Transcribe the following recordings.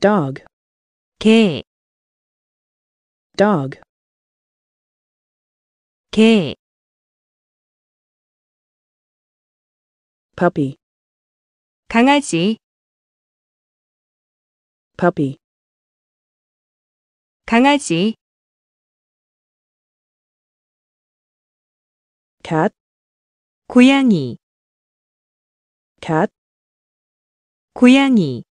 dog K. dog K. puppy 강아지 puppy 강아지 cat 고양이 cat 고양이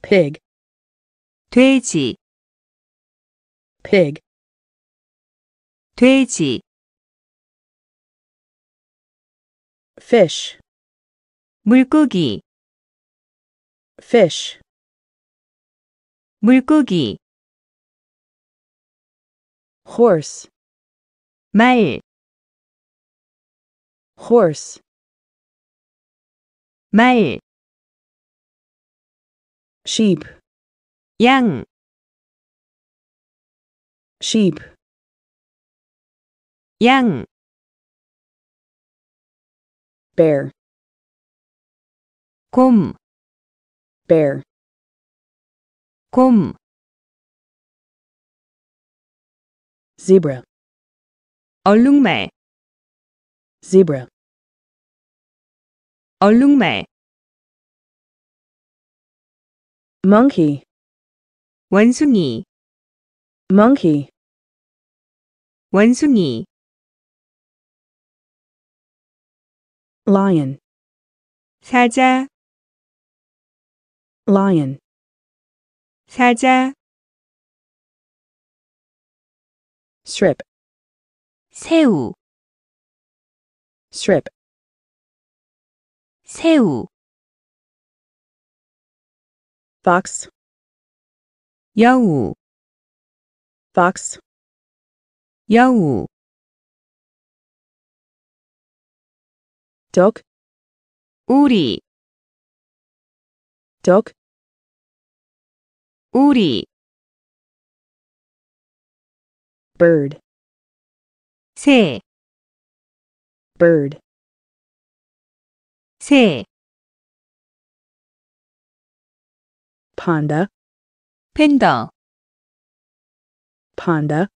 pig 돼지 pig 돼지 fish 물고기 fish 물고기 horse May horse May sheep Yang sheep Yang bear Kum bear Kum zebra 얼룩말 zebra 얼룩말 monkey 원숭이 monkey 원숭이 lion 사자 lion 사자 strip 새우 strip 새우 fox 여우 fox 여우 dog 우리 dog 우리 bird 새 bird 새 panda 팬더 panda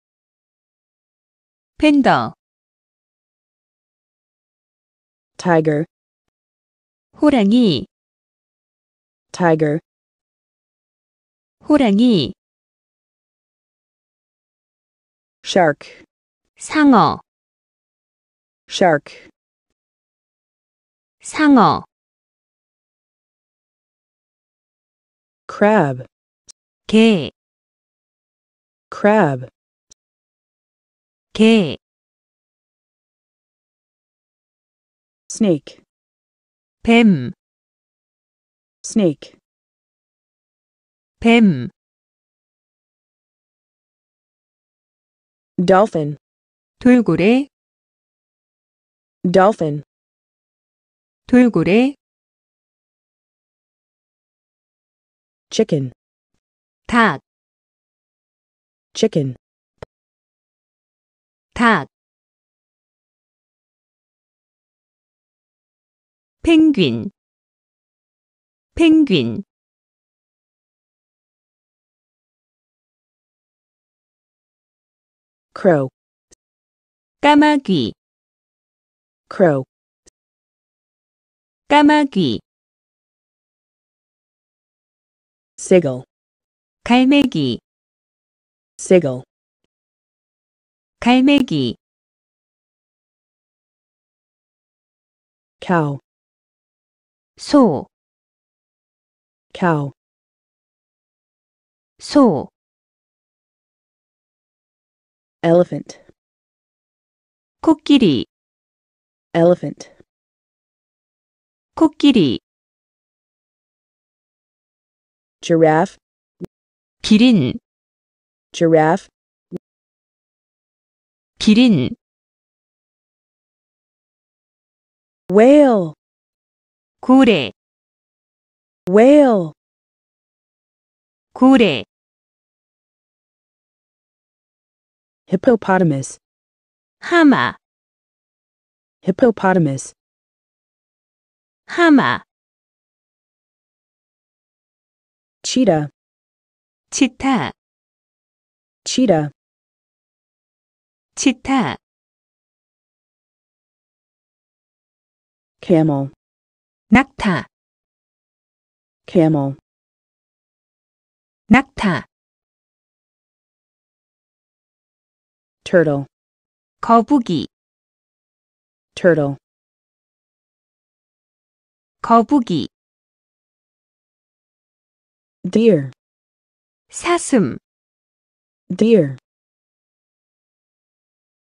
팬더 tiger 호랑이 tiger 호랑이 shark 상어 shark 상어 crab 개 crab 개 snake 뱀 snake 뱀 dolphin 돌고래 dolphin 돌고래 chicken 닭 chicken 닭 penguin crow 까마귀 crow 까마귀 sigil 갈매기 sigil 갈매기 cow 소 cow 소 elephant 코끼리 elephant 코끼리 giraffe 기린 giraffe 기린 whale 고래 whale 고래 hippopotamus Hammer. Hippopotamus. Hammer. Cheetah. 치타 cheetah 치타 camel 낙타 camel 낙타 turtle 거북이 turtle 거북이 deer 사슴 deer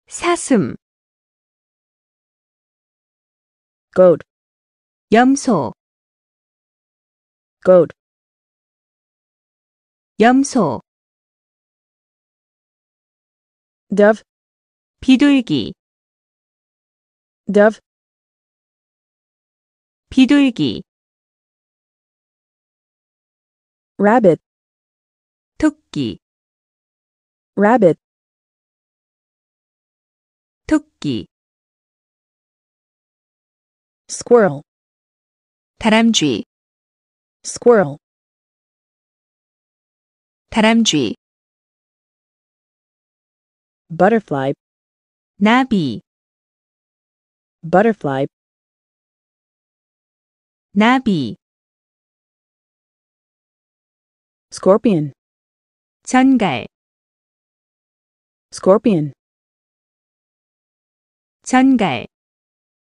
사슴 goat 염소 goat 염소 dove 비둘기 dove 비둘기 rabbit 토끼 rabbit 토끼 squirrel 다람쥐 squirrel 다람쥐 butterfly Nabi butterfly Nabi scorpion 전갈 scorpion 전갈